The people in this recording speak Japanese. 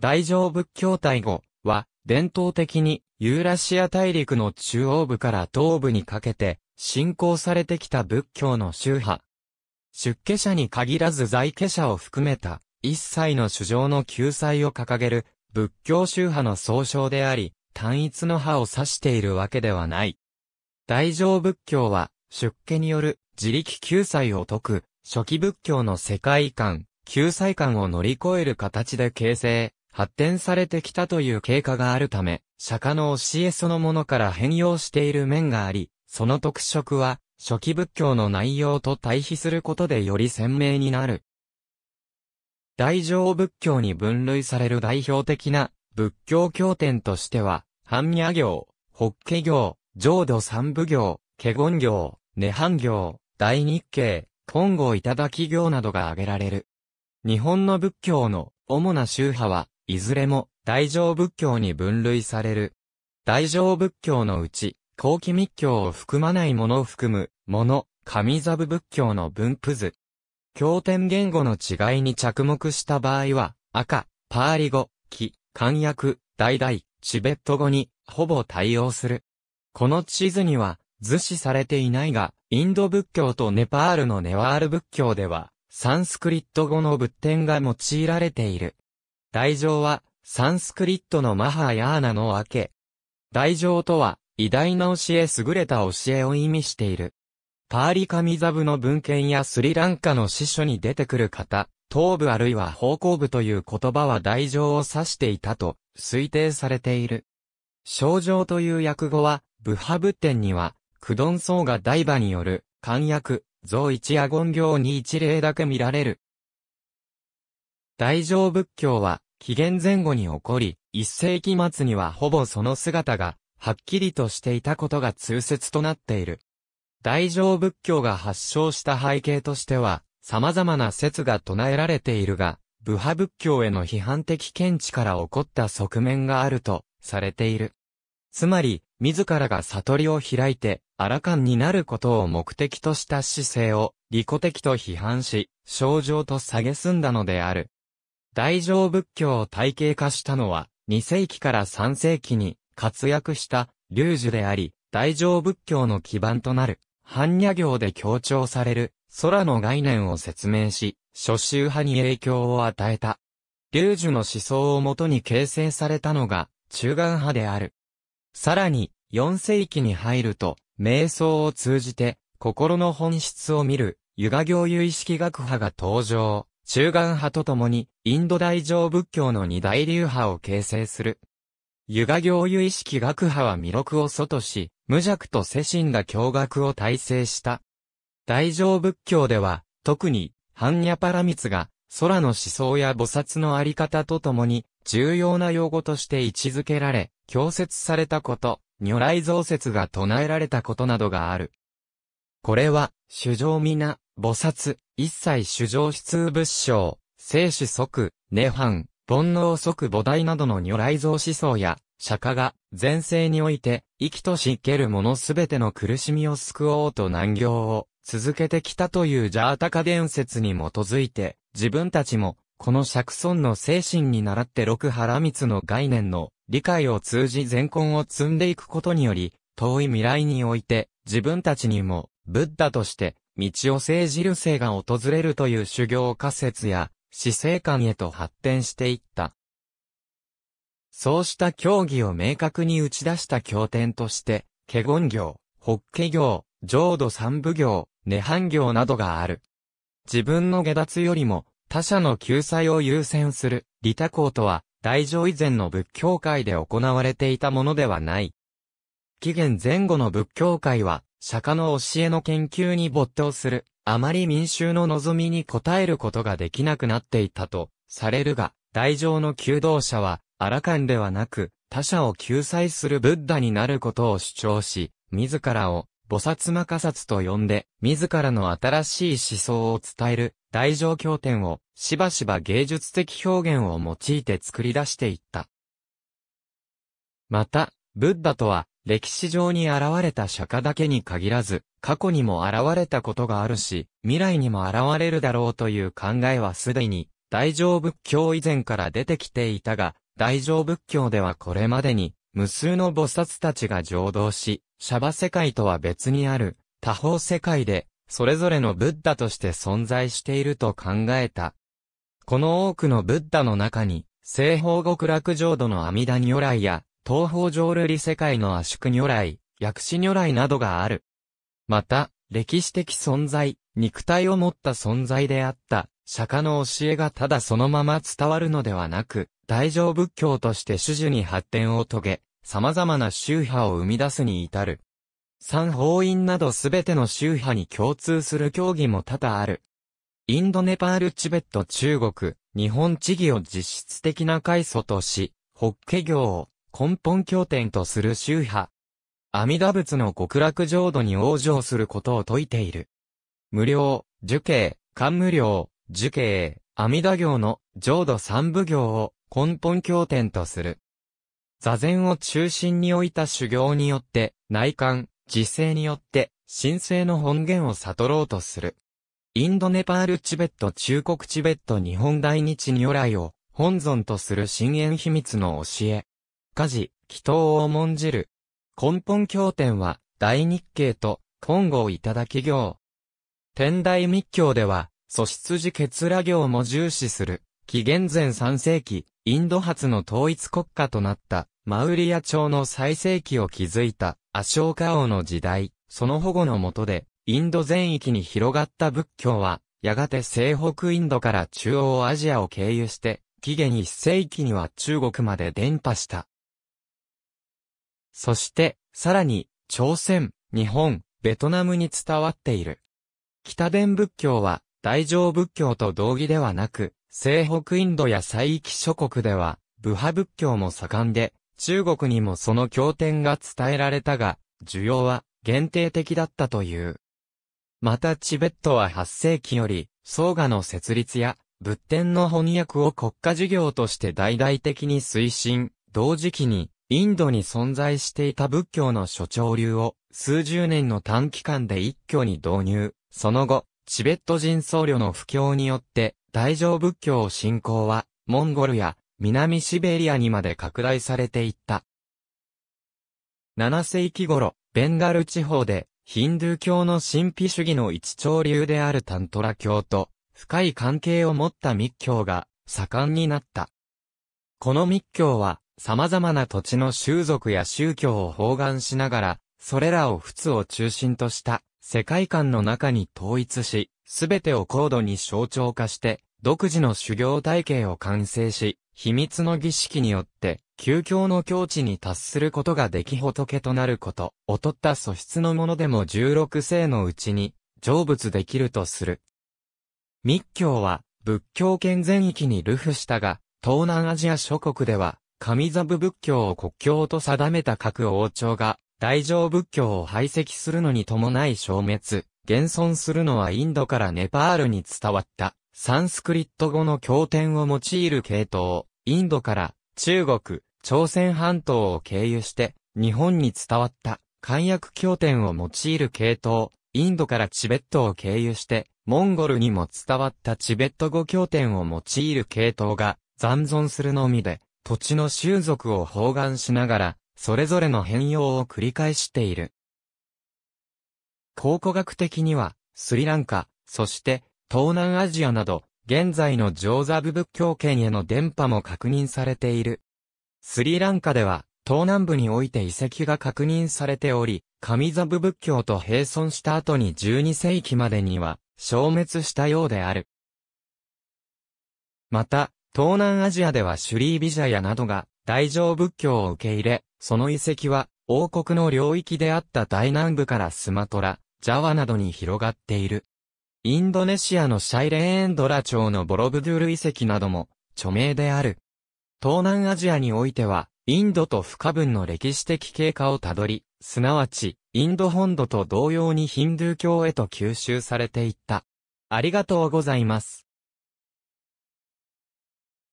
大乗仏教大語は、伝統的にユーラシア大陸の中央部から東部にかけて信仰されてきた仏教の宗派。出家者に限らず在家者を含めた一切の主張の救済を掲げる仏教宗派の総称であり、単一の派を指しているわけではない。大乗仏教は出家による自力救済を説く初期仏教の世界観、救済観を乗り越える形で形成、発展されてきたという経過があるため、釈迦の教えそのものから変容している面があり、その特色は、初期仏教の内容と対比することでより鮮明になる。大乗仏教に分類される代表的な仏教経典としては、般若行、法華行、浄土三部行、華厳行、涅槃行、大日経、金剛頂き行などが挙げられる。日本の仏教の主な宗派は、いずれも大乗仏教に分類される。大乗仏教のうち、後期密教を含まないものを含む、もの、神座部仏教の分布図。経典言語の違いに着目した場合は、赤、パーリ語、木、漢訳、代々、チベット語に、ほぼ対応する。この地図には、図示されていないが、インド仏教とネパールのネワール仏教では、サンスクリット語の仏典が用いられている。大乗は、サンスクリットのマハヤーナの明け。大乗とは、偉大な教え優れた教えを意味している。パーリカミザブの文献やスリランカの司書に出てくる方、頭部あるいは方向部という言葉は大乗を指していたと推定されている。症状という訳語は、ブハ仏典には、クドンソーダイバによる、漢訳、増一や言行に一例だけ見られる。大乗仏教は、紀元前後に起こり、一世紀末にはほぼその姿が、はっきりとしていたことが通説となっている。大乗仏教が発祥した背景としては、様々な説が唱えられているが、部派仏教への批判的見地から起こった側面があると、されている。つまり、自らが悟りを開いて、荒感になることを目的とした姿勢を、利己的と批判し、症状と下げんだのである。大乗仏教を体系化したのは、2世紀から3世紀に活躍した龍樹であり、大乗仏教の基盤となる、般若行で強調される空の概念を説明し、諸宗派に影響を与えた。龍樹の思想をもとに形成されたのが中眼派である。さらに、4世紀に入ると、瞑想を通じて、心の本質を見る、ユガ行有意識学派が登場。中岸派と共に、インド大乗仏教の二大流派を形成する。ユガ行有意識学派は弥勒を祖とし、無弱と世神が驚愕を体制した。大乗仏教では、特に、般若パラミツが、空の思想や菩薩のあり方とともに、重要な用語として位置づけられ、強説されたこと、如来増説が唱えられたことなどがある。これは、主上皆、菩薩、一切主上出通仏性、生死即、涅槃、煩悩即菩提などの如来像思想や、釈迦が、前世において、生きとし生ける者すべての苦しみを救おうと難行を、続けてきたというジャータカ伝説に基づいて、自分たちも、この釈尊の精神に倣って六原蜜の概念の理解を通じ善根を積んでいくことにより、遠い未来において、自分たちにも、ブッダとして、道を生じる生が訪れるという修行仮説や、死生観へと発展していった。そうした教義を明確に打ち出した経典として、華厳行、法華行、浄土三部行、涅槃行などがある。自分の下脱よりも、他者の救済を優先する、利他行とは、大乗以前の仏教界で行われていたものではない。紀元前後の仏教界は、釈迦の教えの研究に没頭する、あまり民衆の望みに応えることができなくなっていたと、されるが、大乗の求道者は、アラカンではなく、他者を救済するブッダになることを主張し、自らを、菩薩摩薩薩と呼んで、自らの新しい思想を伝える、大乗経典を、しばしば芸術的表現を用いて作り出していった。また、ブッダとは、歴史上に現れた釈迦だけに限らず、過去にも現れたことがあるし、未来にも現れるだろうという考えはすでに、大乗仏教以前から出てきていたが、大乗仏教ではこれまでに、無数の菩薩たちが浄土し、シャバ世界とは別にある、多方世界で、それぞれのブッダとして存在していると考えた。この多くのブッダの中に、西方極楽浄土の阿弥陀如来や、東方浄瑠璃世界の圧縮如来、薬師如来などがある。また、歴史的存在、肉体を持った存在であった、釈迦の教えがただそのまま伝わるのではなく、大乗仏教として主樹に発展を遂げ、様々な宗派を生み出すに至る。三法院などすべての宗派に共通する教義も多々ある。インドネパールチベット中国、日本地義を実質的な階祖とし、ホッケ業を、根本経典とする宗派。阿弥陀仏の極楽浄土に往生することを説いている。無料、受刑、漢無料、受刑、阿弥陀行の浄土三部行を根本経典とする。座禅を中心に置いた修行によって、内観、自制によって、神聖の本源を悟ろうとする。インドネパールチベット中国チベット日本大日如来を本尊とする深淵秘密の教え。家事、祈祷を重んじる。根本経典は、大日経と、金剛いただき行。天台密教では、素質寺結羅行も重視する、紀元前3世紀、インド発の統一国家となった、マウリア朝の最盛期を築いた、アショーカ王の時代、その保護の下で、インド全域に広がった仏教は、やがて西北インドから中央アジアを経由して、紀元1世紀には中国まで伝播した。そして、さらに、朝鮮、日本、ベトナムに伝わっている。北伝仏教は、大乗仏教と同義ではなく、西北インドや西域諸国では、部派仏教も盛んで、中国にもその経典が伝えられたが、需要は限定的だったという。またチベットは8世紀より、僧伽の設立や、仏典の翻訳を国家事業として大々的に推進、同時期に、インドに存在していた仏教の諸潮流を数十年の短期間で一挙に導入。その後、チベット人僧侶の布教によって大乗仏教信仰はモンゴルや南シベリアにまで拡大されていった。7世紀頃、ベンガル地方でヒンドゥー教の神秘主義の一潮流であるタントラ教と深い関係を持った密教が盛んになった。この密教は様々な土地の習俗や宗教を包含しながら、それらを仏を中心とした世界観の中に統一し、すべてを高度に象徴化して、独自の修行体系を完成し、秘密の儀式によって、究強の境地に達することができ仏となること、劣った素質のものでも16世のうちに、成仏できるとする。密教は、仏教圏全域に流布したが、東南アジア諸国では、上座部仏教を国教と定めた各王朝が、大乗仏教を排斥するのに伴い消滅、現存するのはインドからネパールに伝わった、サンスクリット語の経典を用いる系統、インドから中国、朝鮮半島を経由して、日本に伝わった、漢訳経典を用いる系統、インドからチベットを経由して、モンゴルにも伝わったチベット語経典を用いる系統が、残存するのみで、土地の習俗を包含しながら、それぞれの変容を繰り返している。考古学的には、スリランカ、そして東南アジアなど、現在のジョーザブ仏教圏への伝播も確認されている。スリランカでは、東南部において遺跡が確認されており、神ザブ仏教と並存した後に12世紀までには消滅したようである。また、東南アジアではシュリービジャヤなどが大乗仏教を受け入れ、その遺跡は王国の領域であった大南部からスマトラ、ジャワなどに広がっている。インドネシアのシャイレーンドラ町のボロブドゥル遺跡なども著名である。東南アジアにおいては、インドと不可分の歴史的経過をたどり、すなわち、インド本土と同様にヒンドゥー教へと吸収されていった。ありがとうございます。